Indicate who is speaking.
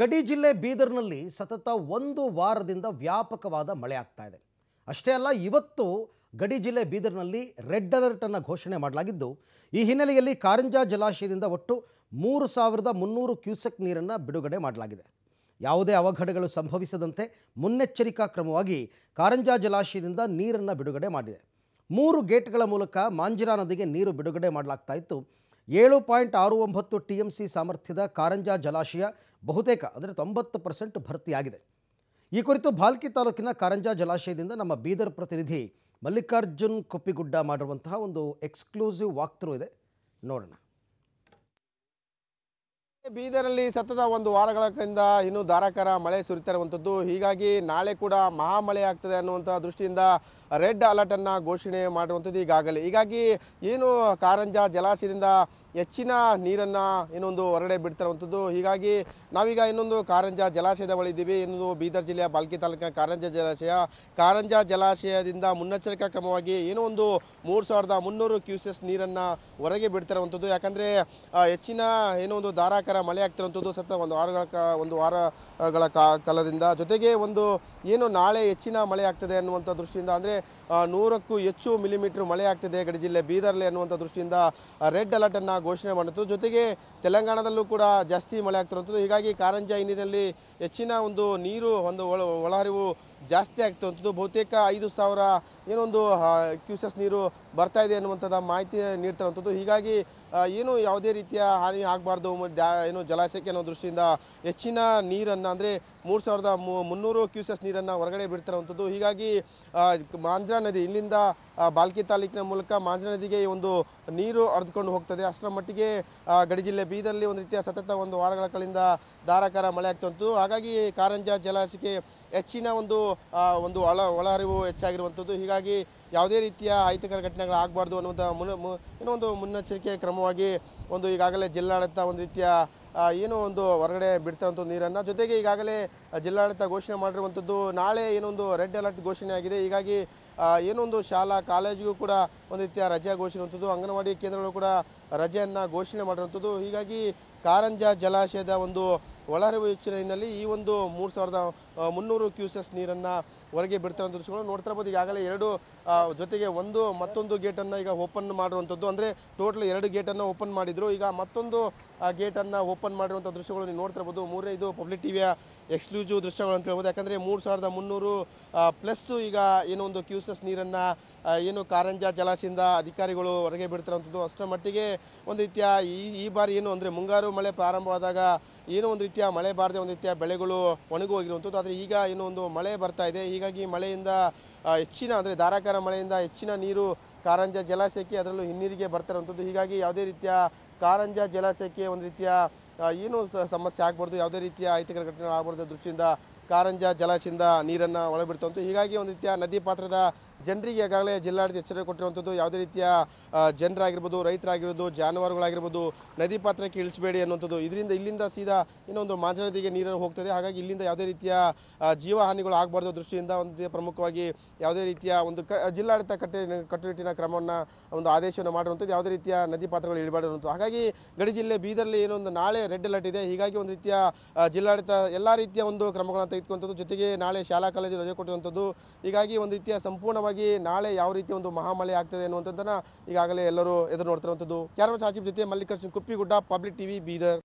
Speaker 1: ಗಡಿ ಜಿಲ್ಲೆ ಬೀದರ್ನಲ್ಲಿ ಸತತ ಒಂದು ವಾರದಿಂದ ವ್ಯಾಪಕವಾದ ಮಳೆ ಆಗ್ತಾ ಇದೆ ಅಷ್ಟೇ ಅಲ್ಲ ಇವತ್ತು ಗಡಿ ಜಿಲ್ಲೆ ಬೀದರ್ನಲ್ಲಿ ರೆಡ್ ಅಲರ್ಟನ್ನು ಘೋಷಣೆ ಮಾಡಲಾಗಿದ್ದು ಈ ಹಿನ್ನೆಲೆಯಲ್ಲಿ ಕಾರಂಜಾ ಜಲಾಶಯದಿಂದ ಒಟ್ಟು ಮೂರು ಸಾವಿರದ ಮುನ್ನೂರು ಕ್ಯೂಸೆಕ್ ನೀರನ್ನು ಬಿಡುಗಡೆ ಮಾಡಲಾಗಿದೆ ಯಾವುದೇ ಅವಘಡಗಳು ಸಂಭವಿಸದಂತೆ ಮುನ್ನೆಚ್ಚರಿಕಾ ಕ್ರಮವಾಗಿ ಕಾರಂಜಾ ಜಲಾಶಯದಿಂದ ನೀರನ್ನು ಬಿಡುಗಡೆ ಮಾಡಿದೆ ಮೂರು ಗೇಟ್ಗಳ ಮೂಲಕ ಮಾಂಜಿರಾ ನದಿಗೆ ನೀರು ಬಿಡುಗಡೆ ಮಾಡಲಾಗ್ತಾ ಇತ್ತು ಏಳು ಪಾಯಿಂಟ್ ಆರು ಒಂಬತ್ತು ಟಿ ಎಂ ಸಿ ಸಾಮರ್ಥ್ಯದ ಕಾರಂಜಾ ಜಲಾಶಯ ಬಹುತೇಕ ಅಂದರೆ ತೊಂಬತ್ತು ಪರ್ಸೆಂಟ್ ಭರ್ತಿಯಾಗಿದೆ ಈ ಕುರಿತು ಭಾಲ್ಕಿ ತಾಲೂಕಿನ ಕಾರಂಜಾ ಜಲಾಶಯದಿಂದ ನಮ್ಮ ಬೀದರ್ ಪ್ರತಿನಿಧಿ ಮಲ್ಲಿಕಾರ್ಜುನ್ ಕೊಪ್ಪಿಗುಡ್ಡ ಮಾಡಿರುವಂತಹ ಒಂದು ಎಕ್ಸ್ಕ್ಲೂಸಿವ್ ವಾಕ್ತರು ಇದೆ ನೋಡೋಣ
Speaker 2: ಬೀದರಲ್ಲಿ ಸತತ ಒಂದು ವಾರಗಳ ವಾರಗಳಿಂದ ಇನ್ನೂ ಧಾರಾಕಾರ ಮಳೆ ಸುರಿತಿರುವಂಥದ್ದು ಹೀಗಾಗಿ ನಾಳೆ ಕೂಡ ಮಹಾ ಮಳೆ ಆಗ್ತದೆ ಅನ್ನುವಂಥ ದೃಷ್ಟಿಯಿಂದ ರೆಡ್ ಅಲರ್ಟನ್ನು ಘೋಷಣೆ ಮಾಡಿರುವಂಥದ್ದು ಈಗಾಗಲೇ ಹೀಗಾಗಿ ಏನು ಕಾರಂಜ ಜಲಾಶಯದಿಂದ ಹೆಚ್ಚಿನ ನೀರನ್ನು ಇನ್ನೊಂದು ಹೊರಗಡೆ ಬಿಡ್ತಿರುವಂಥದ್ದು ಹೀಗಾಗಿ ನಾವೀಗ ಇನ್ನೊಂದು ಕಾರಂಜ ಜಲಾಶಯದ ಬಳಿ ಇದ್ದೀವಿ ಇನ್ನೊಂದು ಬೀದರ್ ಜಿಲ್ಲೆಯ ಬಾಲ್ಕಿ ತಾಲೂಕಿನ ಕಾರಂಜ ಜಲಾಶಯ ಕಾರಂಜ ಜಲಾಶಯದಿಂದ ಮುನ್ನೆಚ್ಚರಿಕಾ ಕ್ರಮವಾಗಿ ಏನೋ ಒಂದು ಮೂರು ಸಾವಿರದ ಮುನ್ನೂರು ಕ್ಯೂಸಿಯಸ್ ನೀರನ್ನು ಹೊರಗೆ ಬಿಡ್ತಿರುವಂಥದ್ದು ಯಾಕಂದರೆ ಹೆಚ್ಚಿನ ಏನೋ ಒಂದು ಧಾರಾಕಾರ ಮಳೆ ಆಗ್ತಿರುವಂಥದ್ದು ಸತ ಒಂದು ವಾರಗಳ ಒಂದು ವಾರಗಳ ಕಾಲದಿಂದ ಜೊತೆಗೆ ಒಂದು ಏನು ನಾಳೆ ಹೆಚ್ಚಿನ ಮಳೆ ಆಗ್ತದೆ ಅನ್ನುವಂಥ ದೃಷ್ಟಿಯಿಂದ ಅಂದರೆ ನೂರಕ್ಕೂ ಹೆಚ್ಚು ಮಿಲಿಮೀಟ್ರ್ ಮಳೆ ಆಗ್ತಿದೆ ಗಡಿ ಜಿಲ್ಲೆ ಬೀದರ್ಲೆ ಅನ್ನುವಂಥ ದೃಷ್ಟಿಯಿಂದ ರೆಡ್ ಅಲರ್ಟನ್ನು ಘೋಷಣೆ ಮಾಡಿತು ಜೊತೆಗೆ ತೆಲಂಗಾಣದಲ್ಲೂ ಕೂಡ ಜಾಸ್ತಿ ಮಳೆ ಆಗ್ತಿರುವಂಥದ್ದು ಹೀಗಾಗಿ ಕಾರಂಜಾ ಹಿನ್ನೆಲೆಯಲ್ಲಿ ಹೆಚ್ಚಿನ ಒಂದು ನೀರು ಒಂದು ಒಳ ಒಳಹರಿವು ಜಾಸ್ತಿ ಆಗ್ತಿರುವಂಥದ್ದು ಬಹುತೇಕ ಐದು ಸಾವಿರ ಏನೊಂದು ಕ್ಯೂಸಸ್ ನೀರು ಬರ್ತಾ ಇದೆ ಅನ್ನುವಂಥದ್ದು ಮಾಹಿತಿ ನೀಡ್ತಾರಂಥದ್ದು ಹೀಗಾಗಿ ಏನು ಯಾವುದೇ ರೀತಿಯ ಹಾನಿ ಆಗಬಾರ್ದು ಏನು ಜಲಾಶಯಕ್ಕೆ ಅನ್ನೋ ದೃಷ್ಟಿಯಿಂದ ಹೆಚ್ಚಿನ ನೀರನ್ನು ಅಂದರೆ ಮೂರು ಸಾವಿರದ ಮುನ್ನೂರು ಕ್ಯೂಸಸ್ ನೀರನ್ನು ಹೊರಗಡೆ ಬಿಡ್ತಾರಂಥದ್ದು ಹೀಗಾಗಿ ಮಾಂಜ್ರಾ ನದಿ ಇಲ್ಲಿಂದ ಬಾಲ್ಕಿ ತಾಲೂಕಿನ ಮೂಲಕ ಮಾಂಜನ ನದಿಗೆ ಈ ಒಂದು ನೀರು ಹರಿದುಕೊಂಡು ಹೋಗ್ತದೆ ಅಷ್ಟರ ಮಟ್ಟಿಗೆ ಗಡಿ ಜಿಲ್ಲೆ ಬೀದರ್ಲಿ ಒಂದು ರೀತಿಯ ಸತತ ಒಂದು ವಾರಗಳ ಕಳಿಂದ ಧಾರಾಕಾರ ಮಳೆ ಆಗ್ತಂತು ಹಾಗಾಗಿ ಕಾರಂಜ ಜಲಾಶಯಕ್ಕೆ ಹೆಚ್ಚಿನ ಒಂದು ಒಂದು ಒಳ ಒಳಹರಿವು ಹೆಚ್ಚಾಗಿರುವಂಥದ್ದು ಹೀಗಾಗಿ ಯಾವುದೇ ರೀತಿಯ ಅಹಿತಕರ ಘಟನೆಗಳು ಆಗಬಾರ್ದು ಅನ್ನುವಂಥ ಮುನ್ನ ಏನೋ ಒಂದು ಮುನ್ನೆಚ್ಚರಿಕೆ ಕ್ರಮವಾಗಿ ಒಂದು ಈಗಾಗಲೇ ಜಿಲ್ಲಾಡಳಿತ ಒಂದು ರೀತಿಯ ಏನೋ ಒಂದು ಹೊರಗಡೆ ಬಿಡ್ತಾರಂಥ ನೀರನ್ನು ಜೊತೆಗೆ ಈಗಾಗಲೇ ಜಿಲ್ಲಾಡಳಿತ ಘೋಷಣೆ ಮಾಡಿರುವಂಥದ್ದು ನಾಳೆ ಏನೊಂದು ರೆಡ್ ಅಲರ್ಟ್ ಘೋಷಣೆ ಆಗಿದೆ ಹೀಗಾಗಿ ಏನೊಂದು ಶಾಲಾ ಕಾಲೇಜಿಗೂ ಕೂಡ ಒಂದು ರೀತಿಯ ರಜೆ ಅಂಥದ್ದು ಅಂಗನವಾಡಿ ಕೇಂದ್ರಗಳು ಕೂಡ ರಜೆಯನ್ನು ಘೋಷಣೆ ಮಾಡಿರುವಂಥದ್ದು ಹೀಗಾಗಿ ಕಾರಂಜ ಜಲಾಶಯದ ಒಂದು ಒಳಹರಿವು ಹೆಚ್ಚಿನ ಈ ಒಂದು ಮೂರು ಸಾವಿರದ ಮುನ್ನೂರು ಕ್ಯೂಸಸ್ ನೀರನ್ನು ಹೊರಗೆ ಬಿಡ್ತಾರೆ ದೃಶ್ಯಗಳು ನೋಡ್ತಾ ಇರ್ಬೋದು ಈಗಾಗಲೇ ಎರಡು ಜೊತೆಗೆ ಒಂದು ಮತ್ತೊಂದು ಗೇಟನ್ನು ಈಗ ಓಪನ್ ಮಾಡಿರುವಂಥದ್ದು ಅಂದರೆ ಟೋಟಲ್ ಎರಡು ಗೇಟನ್ನು ಓಪನ್ ಮಾಡಿದರು ಈಗ ಮತ್ತೊಂದು ಗೇಟನ್ನು ಓಪನ್ ಮಾಡಿರುವಂಥ ದೃಶ್ಯಗಳು ನೀವು ನೋಡ್ತಾ ಇರ್ಬೋದು ಮೂರೇ ಇದು ಪಬ್ಲಿಕ್ ಟಿವಿಯ ಎಕ್ಸ್ಕ್ಲೂಸಿವ್ ದೃಶ್ಯಗಳು ಅಂತ ಹೇಳ್ಬೋದು ಯಾಕಂದರೆ ಮೂರು ಸಾವಿರದ ಮುನ್ನೂರು ಪ್ಲಸ್ಸು ಈಗ ಏನೋ ಒಂದು ಕ್ಯೂಸಸ್ ನೀರನ್ನು ಏನು ಕಾರಂಜಾ ಜಲಾಶಯದಿಂದ ಅಧಿಕಾರಿಗಳು ಹೊರಗೆ ಬಿಡ್ತಿರುವಂಥದ್ದು ಅಷ್ಟರ ಮಟ್ಟಿಗೆ ಒಂದು ರೀತಿಯ ಈ ಈ ಬಾರಿ ಏನು ಅಂದರೆ ಮುಂಗಾರು ಮಳೆ ಪ್ರಾರಂಭವಾದಾಗ ಏನೋ ಒಂದು ರೀತಿಯ ಮಳೆ ಬಾರದೆ ಒಂದು ರೀತಿಯ ಬೆಳೆಗಳು ಒಣಗಿ ಹೋಗಿರುವಂಥದ್ದು ಆದರೆ ಈಗ ಏನೋ ಒಂದು ಮಳೆ ಬರ್ತಾ ಇದೆ ಈಗ ಹೀಗಾಗಿ ಮಳೆಯಿಂದ ಹೆಚ್ಚಿನ ಅಂದರೆ ಧಾರಾಕಾರ ಮಳೆಯಿಂದ ಹೆಚ್ಚಿನ ನೀರು ಕಾರಂಜ ಜಲಾಶಯಕ್ಕೆ ಅದರಲ್ಲೂ ಹಿನ್ನೀರಿಗೆ ಬರ್ತಿರೋಂಥದ್ದು ಹೀಗಾಗಿ ಯಾವುದೇ ರೀತಿಯ ಕಾರಂಜ ಜಲಾಶಯಕ್ಕೆ ಒಂದು ರೀತಿಯ ಏನು ಸಮಸ್ಯೆ ಆಗ್ಬಾರ್ದು ಯಾವುದೇ ರೀತಿಯ ಅಹಿತಕರ ಘಟನೆಗಳು ಆಗಬಾರ್ದು ದೃಷ್ಟಿಯಿಂದ ಕಾರಂಜ ಜಲಾಶಯದಿಂದ ನೀರನ್ನು ಒಳಬಿಡ್ತಂತು ಹೀಗಾಗಿ ಒಂದು ರೀತಿಯ ನದಿ ಪಾತ್ರದ ಜನರಿಗೆ ಈಗಾಗಲೇ ಜಿಲ್ಲಾಡಳಿತ ಎಚ್ಚರಿಕೆ ಕೊಟ್ಟಿರುವಂಥದ್ದು ಯಾವುದೇ ರೀತಿಯ ಜನರಾಗಿರ್ಬೋದು ರೈತರಾಗಿರ್ಬೋದು ಜಾನುವಾರುಗಳಾಗಿರ್ಬೋದು ನದಿ ಪಾತ್ರಕ್ಕೆ ಇಳಿಸಬೇಡಿ ಅನ್ನುವಂಥದ್ದು ಇದರಿಂದ ಇಲ್ಲಿಂದ ಸೀದಾ ಇನ್ನೊಂದು ಮಾಂಸ ನದಿಗೆ ನೀರು ಹೋಗ್ತದೆ ಹಾಗಾಗಿ ಇಲ್ಲಿಂದ ಯಾವುದೇ ರೀತಿಯ ಜೀವಹಾನಿಗಳು ಆಗಬಾರ್ದು ದೃಷ್ಟಿಯಿಂದ ಒಂದು ಪ್ರಮುಖವಾಗಿ ಯಾವುದೇ ರೀತಿಯ ಒಂದು ಕ ಜಿಲ್ಲಾಡಳಿತ ಕಟ್ಟೆ ಕಟ್ಟುನಿಟ್ಟಿನ ಕ್ರಮವನ್ನು ಒಂದು ಆದೇಶವನ್ನು ಮಾಡಿರುವಂಥದ್ದು ಯಾವುದೇ ರೀತಿಯ ನದಿ ಪಾತ್ರಗಳು ಇಳಿಬಾರ್ದು ಹಾಗಾಗಿ ಗಡಿ ಜಿಲ್ಲೆ ಬೀದರ್ಲಿ ಏನೊಂದು ನಾಳೆ ರೆಡ್ ಅಲರ್ಟ್ ಇದೆ ಹೀಗಾಗಿ ಒಂದು ರೀತಿಯ ಜಿಲ್ಲಾಡಳಿತ ಎಲ್ಲ ರೀತಿಯ ಒಂದು ಕ್ರಮಗಳನ್ನು ತೆಗೆದುಕೊಂಥದ್ದು ಜೊತೆಗೆ ನಾಳೆ ಶಾಲಾ ಕಾಲೇಜು ರಜೆ ಕೊಟ್ಟಿರುವಂಥದ್ದು ಹೀಗಾಗಿ ಒಂದು ರೀತಿಯ ಸಂಪೂರ್ಣವಾಗಿ ಮುಖ್ಯವಾಗಿ ನಾಳೆ ಯಾವ ರೀತಿ ಒಂದು ಮಹಾಮಳೆ ಆಗ್ತದೆ ಅನ್ನುವಂಥದ್ದನ್ನ ಈಗಾಗಲೇ ಎಲ್ಲರೂ ಎದುರು ನೋಡ್ತಿರುವಂಥದ್ದು ಕ್ಯಾರವ ಸಚಿವ ಜೊತೆ ಮಲ್ಲಿಕಾರ್ಜುನ್ ಕುಪ್ಪಿಗುಡ್ಡ ಪಬ್ಲಿಕ್ ಟಿವಿ ಬೀದರ್